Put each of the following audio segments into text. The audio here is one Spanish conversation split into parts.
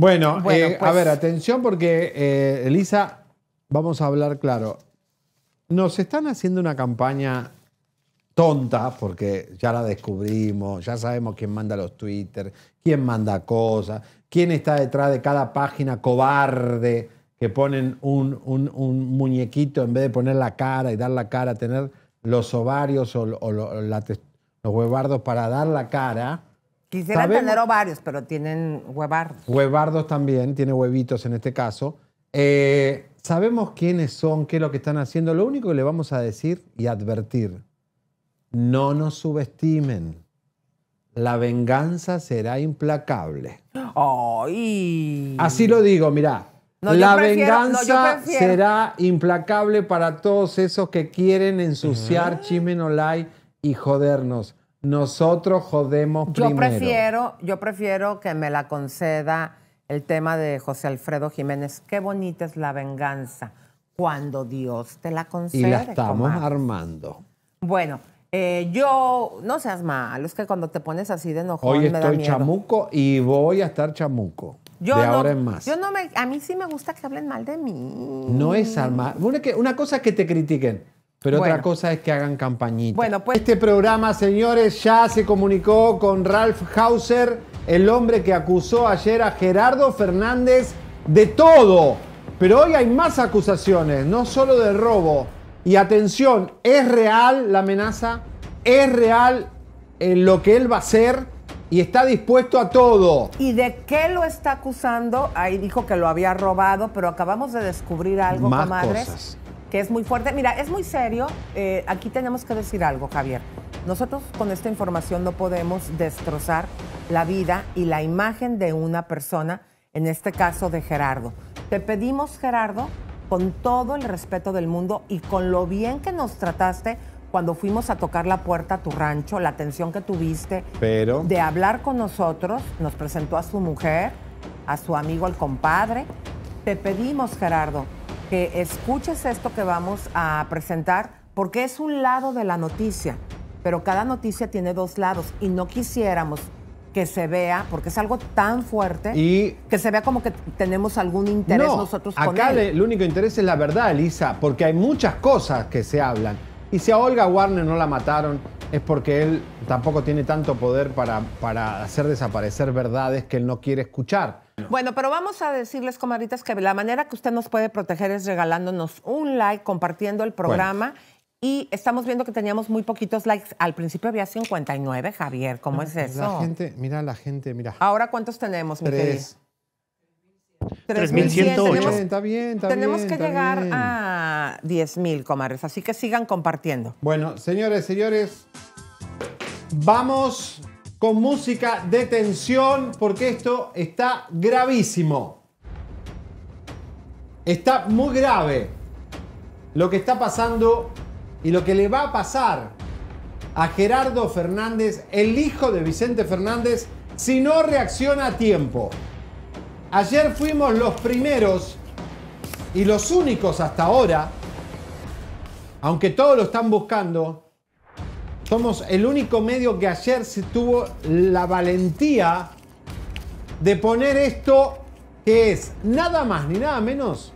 Bueno, eh, a pues. ver, atención porque, eh, Elisa, vamos a hablar claro. Nos están haciendo una campaña tonta, porque ya la descubrimos, ya sabemos quién manda los Twitter, quién manda cosas, quién está detrás de cada página cobarde que ponen un, muñequito en vez de poner la cara y dar la cara, tener los ovarios o, los huevardos para dar la cara Quisiera tener ovarios, pero tienen huevardos. Huevardos también, tiene huevitos en este caso. Eh, sabemos quiénes son, qué es lo que están haciendo. Lo único que le vamos a decir y advertir, no nos subestimen. La venganza será implacable. Ay. Así lo digo, mirá. la venganza será implacable para todos esos que quieren ensuciar uh y jodernos. Nosotros jodemos yo Prefiero, yo prefiero que me la conceda el tema de José Alfredo Jiménez. Qué bonita es la venganza cuando Dios te la concede. Y la estamos armando. Bueno, eh, yo, no seas malo, es que cuando te pones así de enojón Hoy me chamuco y voy a estar chamuco. Yo no, ahora en más. Yo no me, a mí sí me gusta que hablen mal de mí. No es armar. Una, una cosa que te critiquen. Pero otra cosa es que hagan campañita. Bueno, pues. Este programa, señores, ya se comunicó con Ralph Hauser, el hombre que acusó ayer a Gerardo Fernández de todo. Pero hoy hay más acusaciones, no solo de robo. Y atención, es real la amenaza, es real eh, lo que él va a hacer y está dispuesto a todo. ¿Y de qué lo está acusando? Ahí dijo que lo había robado, pero acabamos de descubrir algo, más que es muy fuerte. Mira, es muy serio. Eh, aquí tenemos que decir algo, Javier. Nosotros con esta información no podemos destrozar la vida y la imagen de una persona, en este caso de Gerardo. Te pedimos, Gerardo, con todo el respeto del mundo y con lo bien que nos trataste cuando fuimos a tocar la puerta a tu rancho, la atención que tuviste, Pero... de hablar con nosotros, nos presentó a su mujer, a su amigo, al compadre. Te pedimos, Gerardo, que escuches esto que vamos a presentar, porque es un lado de la noticia, pero cada noticia tiene dos lados y no quisiéramos que se vea, porque es algo tan fuerte, y que se vea como que tenemos algún interés nosotros con acá el único interés es la verdad, Elisa, porque hay muchas cosas que se hablan. Y si a Olga Warner no la mataron, es porque él tampoco tiene tanto poder para, para hacer desaparecer verdades que él no quiere escuchar. Bueno, pero vamos a decirles, comadritas, que la manera que usted nos puede proteger es regalándonos un like, compartiendo el programa. Y estamos viendo que teníamos muy poquitos likes. Al principio había 59, Javier. ¿Cómo ah, es pues eso? La gente, mira la gente, mira. Ahora, ¿cuántos tenemos, mi querido? 3.108. Está bien, está Tenemos que llegar a 10.000, comadres. Así que sigan compartiendo. Bueno, señores, señores, vamos con música de tensión porque esto está gravísimo. Está muy grave lo que está pasando y lo que le va a pasar a Gerardo Fernández, el hijo de Vicente Fernández, si no reacciona a tiempo. Ayer fuimos los primeros y los únicos hasta ahora, aunque todos lo están buscando, somos el único medio que ayer se tuvo la valentía de poner esto que es nada más ni nada menos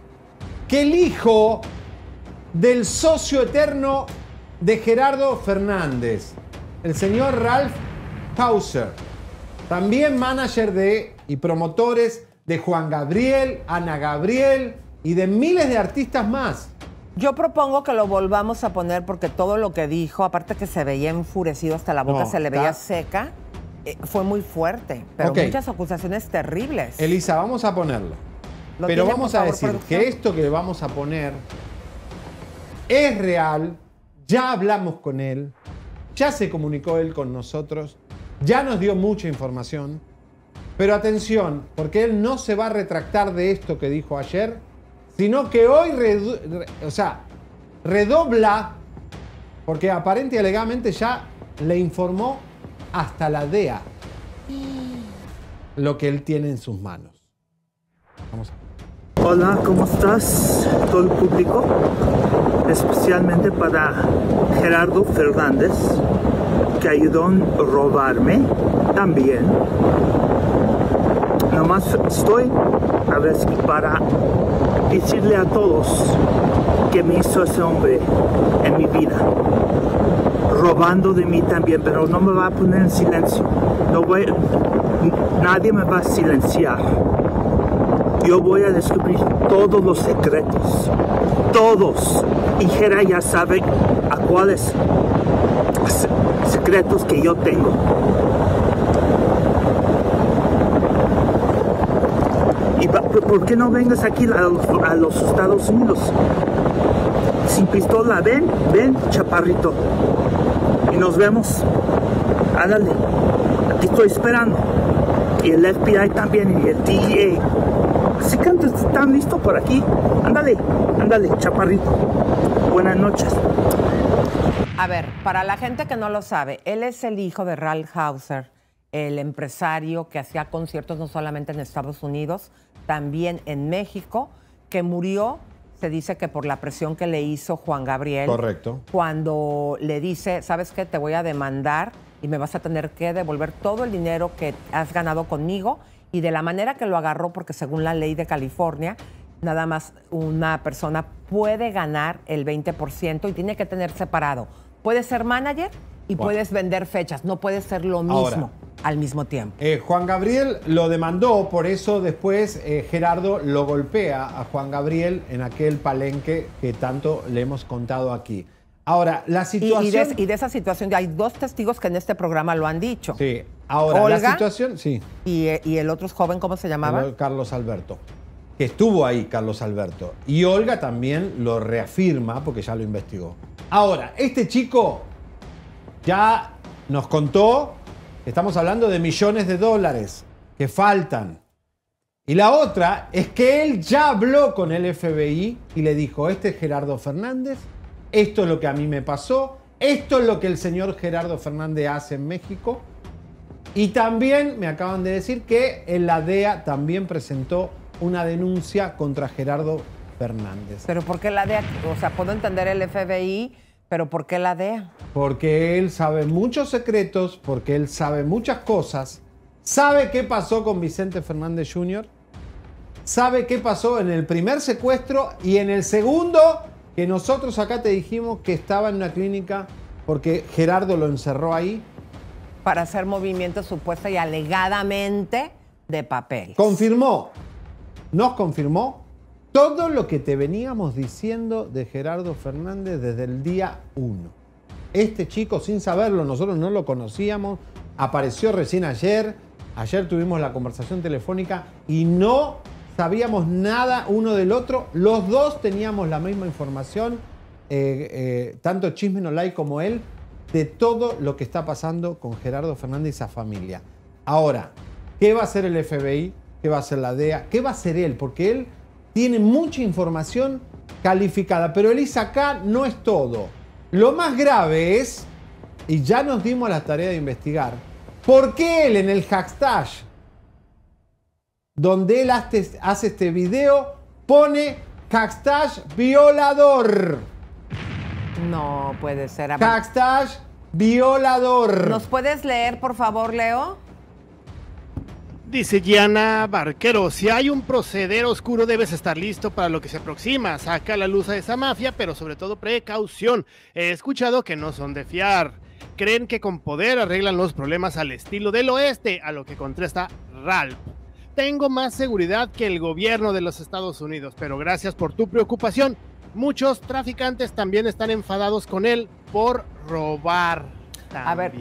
que el hijo del socio eterno de Gerardo Fernández, el señor Ralph Hauser, también manager de y promotores de Juan Gabriel, Ana Gabriel y de miles de artistas más. Yo propongo que lo volvamos a poner porque todo lo que dijo, aparte que se veía enfurecido hasta la boca, se le veía seca, eh, fue muy fuerte. Pero muchas acusaciones terribles. Elisa, vamos a ponerlo. pero vamos a decir que esto que le vamos a poner es real, ya hablamos con él, ya se comunicó él con nosotros, ya nos dio mucha información. Pero atención, porque él no se va a retractar de esto que dijo ayer sino que hoy o sea, redobla, porque aparente y alegadamente ya le informó hasta la DEA lo que él tiene en sus manos. Vamos Hola, ¿cómo estás? Todo el público, especialmente para Gerardo Fernández, que ayudó a robarme también. Nomás estoy a ver si para decirle a todos que me hizo ese hombre en mi vida, robando de mí también, pero no me va a poner en silencio. No voy, nadie me va a silenciar. Yo voy a descubrir todos los secretos, todos. Y Jera ya sabe a cuáles secretos que yo tengo. ¿por qué no vengas aquí a los, Estados Unidos? Sin pistola, ven, ven, chaparrito. Y nos vemos. Ándale, aquí estoy esperando. Y el FBI también, y el DEA. Así que antes están listos por aquí. Ándale, ándale, chaparrito. Buenas noches. A ver, para la gente que no lo sabe, él es el hijo de Ralph Hauser, el empresario que hacía conciertos no solamente en Estados Unidos, también en México, que murió, se dice que por la presión que le hizo Juan Gabriel. Correcto. Cuando le dice, ¿sabes qué? Te voy a demandar y me vas a tener que devolver todo el dinero que has ganado conmigo. Y de la manera que lo agarró, porque según la ley de California, nada más una persona puede ganar el 20% y tiene que tener separado. Puedes ser manager y puedes vender fechas, no puede ser lo mismo al mismo tiempo. Eh, Juan Gabriel lo demandó, por eso después eh, Gerardo lo golpea a Juan Gabriel en aquel palenque que tanto le hemos contado aquí. Ahora, la situación... Y, de, esa situación, hay dos testigos que en este programa lo han dicho. Sí, ahora, la situación, sí. Y, eh, y, el otro joven, ¿cómo se llamaba? Carlos Alberto. Que estuvo ahí Carlos Alberto. Y Olga también lo reafirma porque ya lo investigó. Ahora, este chico ya nos contó Estamos hablando de millones de dólares que faltan. Y la otra es que él ya habló con el FBI y le dijo, este es Gerardo Fernández, esto es lo que a mí me pasó, esto es lo que el señor Gerardo Fernández hace en México. Y también me acaban de decir que la DEA también presentó una denuncia contra Gerardo Fernández. Pero ¿por qué la DEA? O sea, puedo entender el FBI ¿Pero por qué la DEA? Porque él sabe muchos secretos, porque él sabe muchas cosas. ¿Sabe qué pasó con Vicente Fernández Jr.? ¿Sabe qué pasó en el primer secuestro y en el segundo? Que nosotros acá te dijimos que estaba en una clínica porque Gerardo lo encerró ahí. Para hacer movimientos supuesta y alegadamente de papel. Confirmó, nos confirmó todo lo que te veníamos diciendo de Gerardo Fernández desde el día 1. Este chico, sin saberlo, nosotros no lo conocíamos, apareció recién ayer, ayer tuvimos la conversación telefónica y no sabíamos nada uno del otro, los dos teníamos la misma información, eh, eh, tanto Chisme no como él, de todo lo que está pasando con Gerardo Fernández y esa familia. Ahora, ¿qué va a hacer el FBI? ¿Qué va a hacer la DEA? ¿Qué va a hacer él? Porque él tiene mucha información calificada, pero el acá no es todo. Lo más grave es, y ya nos dimos la tarea de investigar, ¿por qué él en el hashtag donde él hace este video pone hashtag violador? No puede ser. Hashtag violador. ¿Nos puedes leer, por favor, Leo? Dice Gianna Barquero, si hay un proceder oscuro debes estar listo para lo que se aproxima. Saca la luz a esa mafia, pero sobre todo precaución. He escuchado que no son de fiar. Creen que con poder arreglan los problemas al estilo del oeste, a lo que contesta Ralph. Tengo más seguridad que el gobierno de los Estados Unidos, pero gracias por tu preocupación. Muchos traficantes también están enfadados con él por robar. A ver,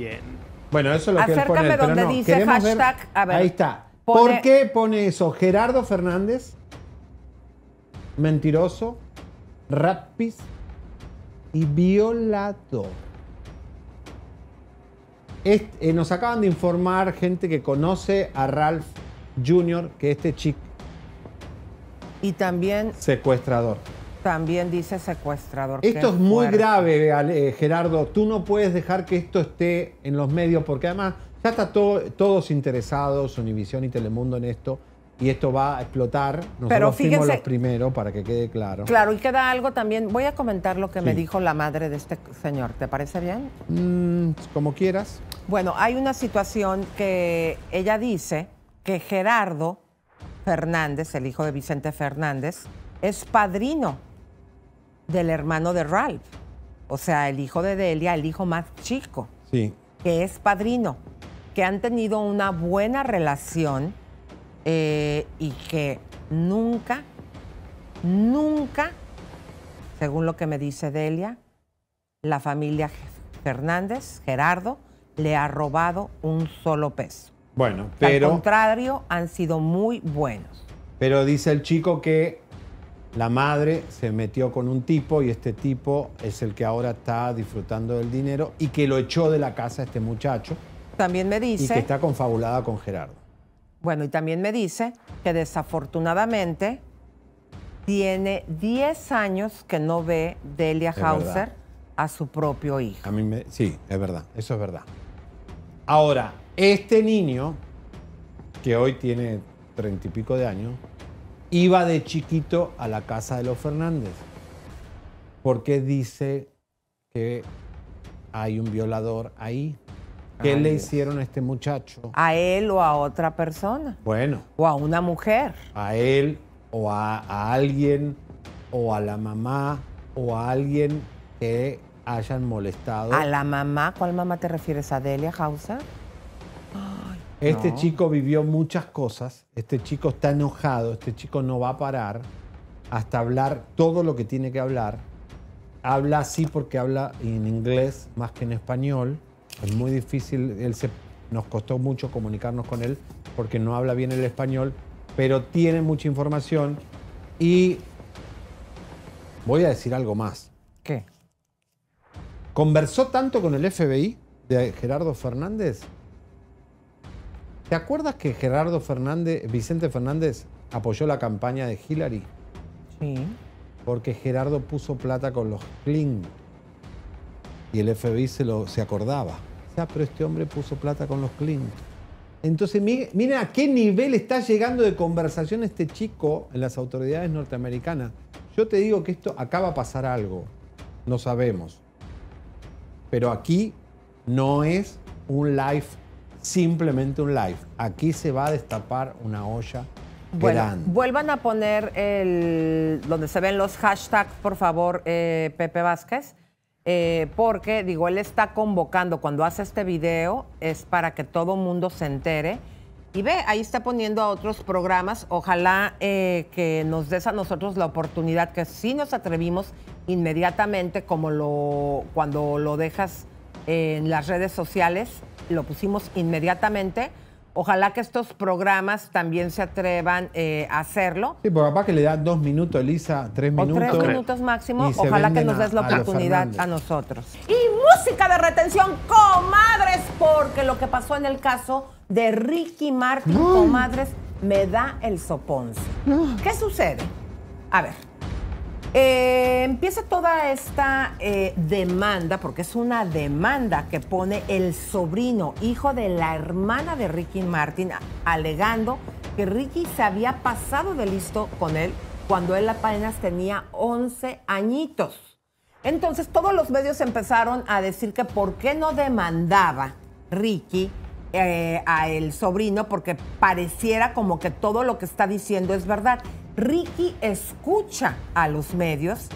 bueno, eso es lo que él pone, Acércame donde dice hashtag. ahí está. ¿Por qué pone eso? Gerardo Fernández, mentiroso, rapis y violador. Eh, nos acaban de informar gente que conoce a Ralph Jr., que este chico. Y también. Secuestrador. También dice secuestrador. Esto es muy grave, eh, Gerardo. Tú no puedes dejar que esto esté en los medios, porque además ya está todo todos interesados, Univisión y Telemundo, en esto. Y esto va a explotar. Nosotros Pero fíjense, fuimos los primeros, para que quede claro. Claro, y queda algo también. Voy a comentar lo que me dijo la madre de este señor. ¿Te parece bien? Mm, como quieras. Bueno, hay una situación que ella dice que Gerardo Fernández, el hijo de Vicente Fernández, es padrino del hermano de Ralph, o sea, el hijo de Delia, el hijo más chico, sí. que es padrino, que han tenido una buena relación eh, y que nunca, nunca, según lo que me dice Delia, la familia Fernández, Gerardo, le ha robado un solo peso. Bueno, pero... Al contrario, han sido muy buenos. Pero dice el chico que la madre se metió con un tipo y este tipo es el que ahora está disfrutando del dinero y que lo echó de la casa este muchacho. También me dice... Y que está confabulada con Gerardo. Bueno, y también me dice que desafortunadamente tiene 10 años que no ve Delia Hauser a su propio hijo. A mí me, sí, es verdad, eso es verdad. Ahora, este niño, que hoy tiene treinta y pico de años, iba de chiquito a la casa de los Fernández. Porque dice que hay un violador ahí. ¿Qué le hicieron a este muchacho? ¿A él o a otra persona? Bueno. ¿O a una mujer? A él o a, alguien o a la mamá o a alguien que hayan molestado. ¿A la mamá? ¿Cuál mamá te refieres? ¿A Delia Hausa? Este chico vivió muchas cosas, este chico está enojado, este chico no va a parar hasta hablar todo lo que tiene que hablar. Habla así porque habla en inglés más que en español. Es muy difícil, nos costó mucho comunicarnos con él porque no habla bien el español, pero tiene mucha información y voy a decir algo más. ¿Qué? Conversó tanto con el FBI de Gerardo Fernández ¿Te acuerdas que Gerardo Fernández, Vicente Fernández apoyó la campaña de Hillary? Sí. Porque Gerardo puso plata con los Kling. Y el FBI se, lo, se acordaba. pero este hombre puso plata con los Kling. Entonces, miren a qué nivel está llegando de conversación este chico en las autoridades norteamericanas. Yo te digo que esto acaba a pasar algo. No sabemos. Pero aquí no es un live simplemente un live. Aquí se va a destapar una olla bueno, Vuelvan a poner el, donde se ven los hashtags, por favor, eh, Pepe Vázquez. Eh, porque, digo, él está convocando, cuando hace este video, es para que todo mundo se entere. Y ve, ahí está poniendo a otros programas. Ojalá eh, que nos des a nosotros la oportunidad que sí nos atrevimos inmediatamente, como lo, cuando lo dejas en las redes sociales, lo pusimos inmediatamente. Ojalá que estos programas también se atrevan eh, a hacerlo. Sí, porque papá que le da dos minutos, Elisa, tres minutos. O tres minutos máximo. Ojalá que nos des la oportunidad a, nosotros. Y música de retención, comadres, porque lo que pasó en el caso de Ricky Martin, comadres, me da el soponce ah. ¿Qué sucede? A ver. Eh, empieza toda esta eh, demanda, porque es una demanda que pone el sobrino, hijo de la hermana de Ricky Martin, alegando que Ricky se había pasado de listo con él cuando él apenas tenía 11 añitos. Entonces todos los medios empezaron a decir que por qué no demandaba Ricky eh, a el sobrino porque pareciera como que todo lo que está diciendo es verdad. Ricky escucha a los medios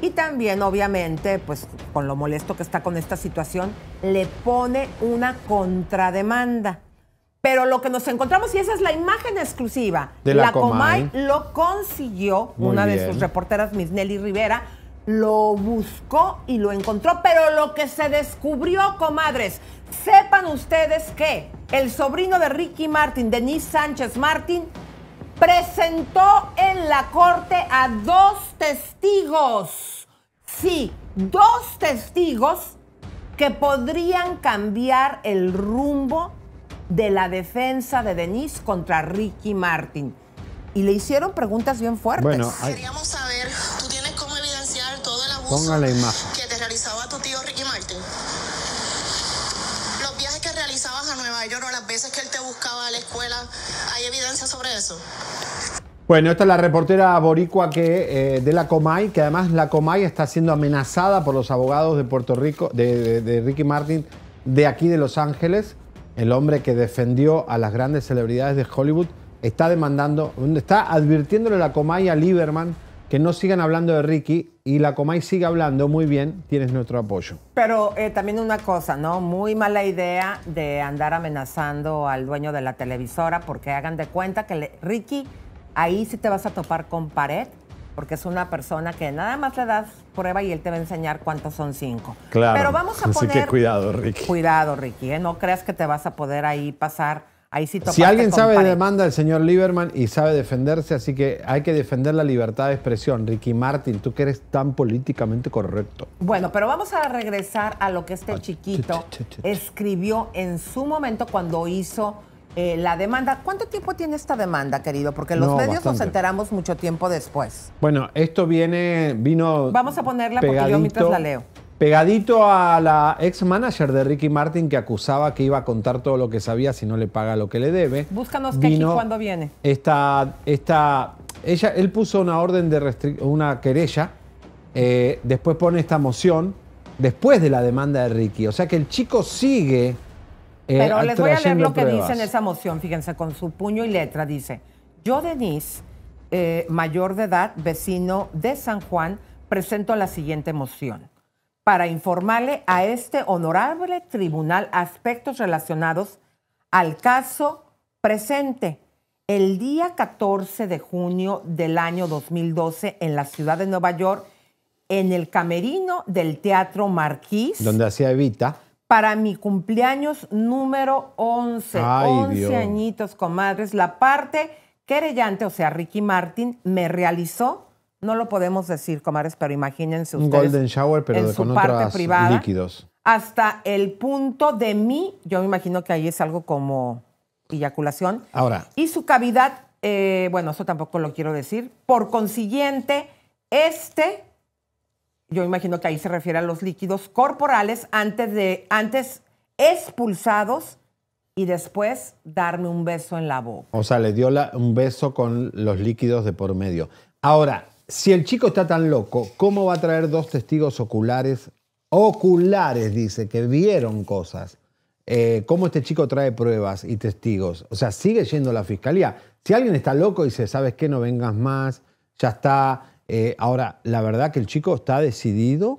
y también obviamente, pues con lo molesto que está con esta situación, le pone una contrademanda. Pero lo que nos encontramos, y esa es la imagen exclusiva, de la, Comay. lo consiguió una de sus reporteras, Miss Nelly Rivera, lo buscó y lo encontró, pero lo que se descubrió, comadres, sepan ustedes que el sobrino de Ricky Martin, Denis Sánchez Martin, presentó en la corte a dos testigos, sí, dos testigos que podrían cambiar el rumbo de la defensa de Denis contra Ricky Martin. Y le hicieron preguntas bien fuertes. queríamos saber Ponga la imagen. que te realizaba tu tío Ricky Martin. Los viajes que realizabas a Nueva York o las veces que él te buscaba a la escuela, ¿hay evidencia sobre eso? Bueno, esta es la reportera boricua que, eh, de la Comay, que además la Comay está siendo amenazada por los abogados de Puerto Rico, de, de Ricky Martin, de aquí de Los Ángeles. El hombre que defendió a las grandes celebridades de Hollywood está demandando, está advirtiéndole la Comay a Lieberman que no sigan hablando de Ricky y la Comay sigue hablando muy bien, tienes nuestro apoyo. Pero eh, también una cosa, ¿no? Muy mala idea de andar amenazando al dueño de la televisora porque hagan de cuenta que Ricky, ahí sí te vas a topar con pared porque es una persona que nada más le das prueba y él te va a enseñar cuántos son cinco. Claro. Pero vamos a Así que cuidado, Ricky. Cuidado, Ricky. ¿eh? No creas que te vas a poder ahí pasar si alguien sabe de demanda, el señor Lieberman y sabe defenderse, así que hay que defender la libertad de expresión. Ricky Martin, tú que eres tan políticamente correcto. Bueno, pero vamos a regresar a lo que este ah, chiquito escribió en su momento cuando hizo eh, la demanda. ¿Cuánto tiempo tiene esta demanda, querido? Porque los medios nos enteramos mucho tiempo después. Bueno, esto viene, vino. Vamos a ponerla porque yo mientras la leo. Pegadito a la ex manager de Ricky Martin que acusaba que iba a contar todo lo que sabía si no le paga lo que le debe. Búscanos que cuando viene. Esta, esta, ella, él puso una orden de una querella, eh, después pone esta moción, después de la demanda de Ricky. O sea que el chico sigue. Eh, Pero les voy a leer lo que dice en esa moción, fíjense, con su puño y letra dice: Yo, Denise, eh, mayor de edad, vecino de San Juan, presento la siguiente moción para informarle a este honorable tribunal aspectos relacionados al caso presente. El día 14 de junio del año 2012 en la ciudad de Nueva York, en el camerino del Teatro Marquis, Donde hacía Evita. Para mi cumpleaños número 11. 11 añitos, comadres. La parte querellante, o sea, Ricky Martin, me realizó no lo podemos decir, comares, pero imagínense ustedes. Un golden shower, pero de, con Hasta el punto de mí, yo me imagino que ahí es algo como eyaculación. Ahora. Y su cavidad, eh, bueno, eso tampoco lo quiero decir. Por consiguiente, este, yo imagino que ahí se refiere a los líquidos corporales antes de, antes expulsados y después darme un beso en la boca. O sea, le dio un beso con los líquidos de por medio. Ahora, si el chico está tan loco, ¿cómo va a traer dos testigos oculares? Oculares, dice, que vieron cosas. Eh, ¿Cómo este chico trae pruebas y testigos? O sea, sigue yendo la fiscalía. Si alguien está loco y dice, ¿sabes qué? No vengas más, ya está. Eh, ahora, la verdad que el chico está decidido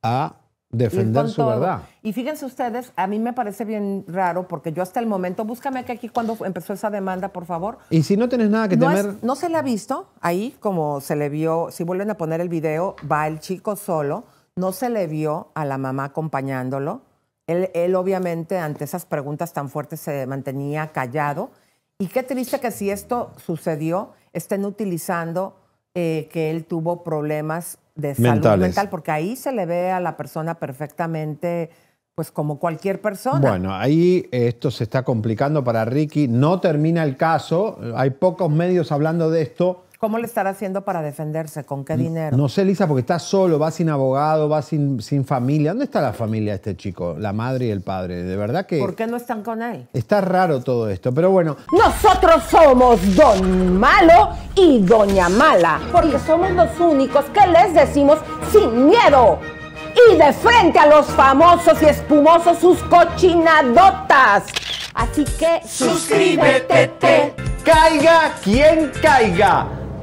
a defender su verdad. Y fíjense ustedes, a mí me parece bien raro porque yo hasta el momento, búscame aquí cuando empezó esa demanda, por favor. Y si no tienes nada que temer. no se le ha visto ahí, como se le vio, si vuelven a poner el video, va el chico solo, no se le vio a la mamá acompañándolo. Él, él obviamente ante esas preguntas tan fuertes se mantenía callado. Y qué triste que si esto sucedió, estén utilizando eh, que él tuvo problemas de salud mental, porque ahí se le ve a la persona perfectamente, pues como cualquier persona. Bueno, ahí eh, esto se está complicando para Ricky, no termina el caso, hay pocos medios hablando de esto, ¿Cómo le estará haciendo para defenderse? ¿Con qué dinero? No sé, Lisa, porque está solo, va sin abogado, va sin, sin familia. ¿Dónde está la familia de este chico? La madre y el padre. De verdad que... ¿Por qué no están con él? Está raro todo esto, pero bueno. Nosotros somos Don Malo y Doña Mala, porque somos los únicos que les decimos sin miedo y de frente a los famosos y espumosos sus cochinadotas. Así que suscríbete. Caiga quien caiga.